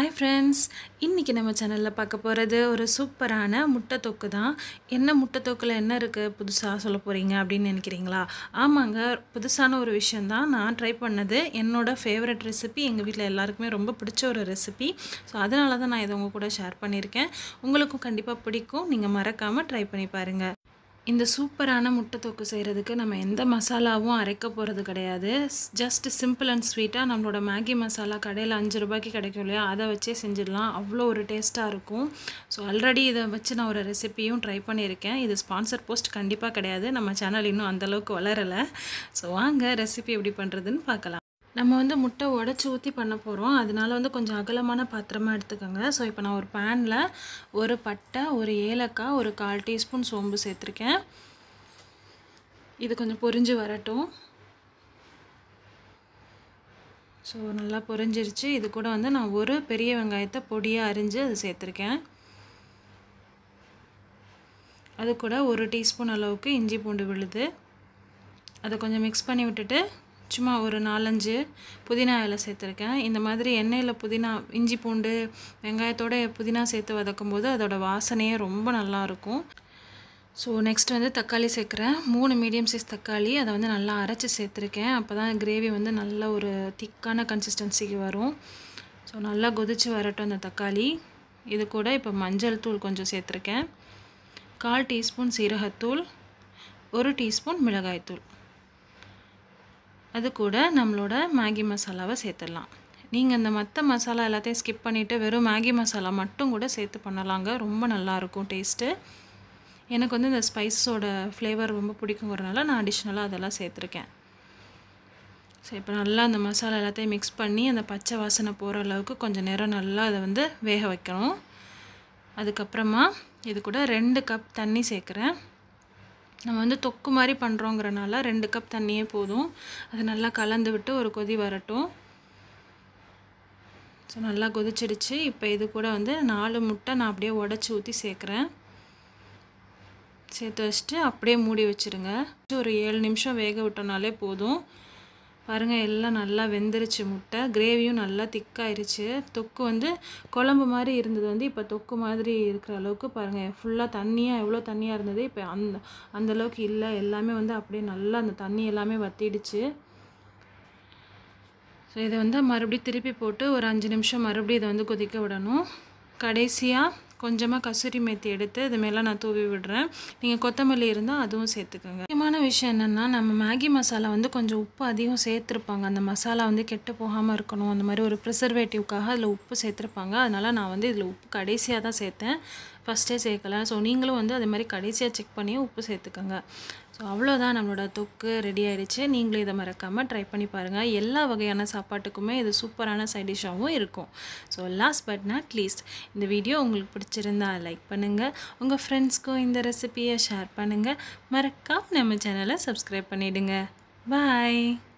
hi friends இன்றைக்கி நம்ம சேனலில் பார்க்க போகிறது ஒரு சூப்பரான முட்டை தொக்கு தான் என்ன முட்டை தொக்கில் என்ன இருக்குது புதுசாக சொல்ல போகிறீங்க அப்படின்னு நினைக்கிறீங்களா ஆமாங்க புதுசான ஒரு விஷயந்தான் நான் ட்ரை பண்ணது என்னோடய ஃபேவரட் ரெசிபி எங்கள் வீட்டில் எல்லாருக்குமே ரொம்ப பிடிச்ச ஒரு ரெசிபி ஸோ அதனால தான் நான் இதை உங்கள் கூட ஷேர் பண்ணியிருக்கேன் உங்களுக்கும் கண்டிப்பாக பிடிக்கும் நீங்கள் மறக்காமல் ட்ரை பண்ணி பாருங்கள் இந்த சூப்பரான முட்டைத்தோக்கு செய்கிறதுக்கு நம்ம எந்த மசாலாவும் அரைக்க போகிறது கிடையாது ஜஸ்ட் சிம்பிள் அண்ட் ஸ்வீட்டாக நம்மளோட மேகி மசாலா கடையில் அஞ்சு ரூபாய்க்கு கிடைக்கும் இல்லையா அதை வச்சே செஞ்சிடலாம் அவ்வளோ ஒரு டேஸ்ட்டாக இருக்கும் ஸோ ஆல்ரெடி இதை வச்சு நான் ஒரு ரெசிப்பியும் ட்ரை பண்ணியிருக்கேன் இது ஸ்பான்சர் போஸ்ட் கண்டிப்பாக கிடையாது நம்ம சேனல் இன்னும் அந்தளவுக்கு வளரலை ஸோ வாங்க ரெசிபி எப்படி பண்ணுறதுன்னு பார்க்கலாம் நம்ம வந்து முட்டை உடச்சி ஊற்றி பண்ண போகிறோம் அதனால வந்து கொஞ்சம் அகலமான பாத்திரமாக எடுத்துக்கோங்க ஸோ இப்போ நான் ஒரு பேனில் ஒரு பட்டை ஒரு ஏலக்காய் ஒரு கால் டீஸ்பூன் சோம்பு சேர்த்துருக்கேன் இது கொஞ்சம் பொரிஞ்சு வரட்டும் ஸோ நல்லா பொறிஞ்சிருச்சு இது கூட வந்து நான் ஒரு பெரிய வெங்காயத்தை பொடியாக அரிஞ்சு அது சேர்த்துருக்கேன் அது கூட ஒரு டீஸ்பூன் அளவுக்கு இஞ்சி பூண்டு விழுது அதை கொஞ்சம் மிக்ஸ் பண்ணி விட்டுட்டு சும்மா ஒரு நாலஞ்சு புதினா இலை சேர்த்துருக்கேன் இந்த மாதிரி எண்ணெயில் புதினா இஞ்சி பூண்டு வெங்காயத்தோடு புதினா சேர்த்து வதக்கும் போது அதோடய வாசனையே ரொம்ப நல்லாயிருக்கும் ஸோ நெக்ஸ்ட் வந்து தக்காளி சேர்க்குறேன் மூணு மீடியம் சைஸ் தக்காளி அதை வந்து நல்லா அரைச்சி சேர்த்துருக்கேன் அப்போ தான் கிரேவி வந்து நல்ல ஒரு திக்கான கன்சிஸ்டன்சிக்கு வரும் ஸோ நல்லா கொதித்து வரட்டும் அந்த தக்காளி இது கூட இப்போ மஞ்சள் தூள் கொஞ்சம் சேர்த்துருக்கேன் கால் டீஸ்பூன் சீரகத்தூள் ஒரு டீஸ்பூன் மிளகாய்த்தூள் அது கூட நம்மளோட மேகி மசாலாவை சேர்த்துடலாம் நீங்கள் இந்த மற்ற மசாலா எல்லாத்தையும் ஸ்கிப் பண்ணிவிட்டு வெறும் மேகி மசாலா மட்டும் கூட சேர்த்து பண்ணலாங்க ரொம்ப நல்லாயிருக்கும் டேஸ்ட்டு எனக்கு வந்து இந்த ஸ்பைஸோட ஃப்ளேவர் ரொம்ப பிடிக்குங்கிறதுனால நான் அடிஷ்னலாக அதெல்லாம் சேர்த்துருக்கேன் ஸோ இப்போ நல்லா அந்த மசாலா எல்லாத்தையும் மிக்ஸ் பண்ணி அந்த பச்சை வாசனை போகிற அளவுக்கு கொஞ்சம் நேரம் நல்லா அதை வந்து வேக வைக்கணும் அதுக்கப்புறமா இது கூட ரெண்டு கப் தண்ணி சேர்க்குறேன் நம்ம வந்து தொக்கு மாதிரி பண்ணுறோங்கிறனால ரெண்டு கப் தண்ணியே போதும் அது நல்லா கலந்து விட்டு ஒரு கொதி வரட்டும் ஸோ நல்லா கொதிச்சிடுச்சு இப்போ இது கூட வந்து நாலு முட்டை நான் அப்படியே உடச்சி ஊற்றி சேர்க்குறேன் சேர்த்து வச்சுட்டு அப்படியே மூடி வச்சுருங்க ஒரு ஏழு நிமிஷம் வேக விட்டோனாலே போதும் பாருங்கள் எல்லாம் நல்லா வெந்துருச்சு முட்டை கிரேவியும் நல்லா திக்காயிருச்சு தொக்கு வந்து குழம்பு மாதிரி இருந்தது வந்து இப்போ தொக்கு மாதிரி இருக்கிற அளவுக்கு பாருங்கள் ஃபுல்லாக தண்ணியாக எவ்வளோ தண்ணியாக இருந்தது இப்போ அந்த அந்தளவுக்கு இல்லை எல்லாமே வந்து அப்படியே நல்லா அந்த தண்ணி எல்லாமே வத்திடுச்சு ஸோ இதை வந்து மறுபடியும் திருப்பி போட்டு ஒரு அஞ்சு நிமிஷம் மறுபடியும் இதை வந்து கொதிக்க விடணும் கடைசியாக கொஞ்சமாக கசூரி மேத்தி எடுத்து இது மேலே நான் தூவி விடுறேன் நீங்கள் கொத்தமல்லி இருந்தால் அதுவும் சேர்த்துக்கோங்க முக்கியமான விஷயம் என்னென்னா நம்ம மேகி மசாலா வந்து கொஞ்சம் உப்பு அதிகம் சேர்த்துருப்பாங்க அந்த மசாலா வந்து கெட்டு போகாமல் இருக்கணும் அந்த மாதிரி ஒரு ப்ரிசர்வேட்டிவ்க்காக அதில் உப்பு சேர்த்துருப்பாங்க அதனால் நான் வந்து இதில் உப்பு கடைசியாக தான் சேர்த்தேன் ஃபஸ்ட்டே சேர்க்கலை ஸோ நீங்களும் வந்து அதே மாதிரி கடைசியாக செக் பண்ணி உப்பு சேர்த்துக்கோங்க ஸோ அவ்வளோதான் நம்மளோட தொக்கு ரெடி ஆகிடுச்சு நீங்களும் இதை மறக்காமல் ட்ரை பண்ணி பாருங்கள் எல்லா வகையான சாப்பாட்டுக்குமே இது சூப்பரான சைட் டிஷ்ஷாகவும் இருக்கும் so last but not least இந்த வீடியோ உங்களுக்கு பிடிச்சிருந்தா லைக் பண்ணுங்கள் உங்கள் ஃப்ரெண்ட்ஸ்க்கும் இந்த ரெசிபியை ஷேர் பண்ணுங்கள் மறக்காமல் நம்ம சேனலை சப்ஸ்கிரைப் பண்ணிவிடுங்க பாய்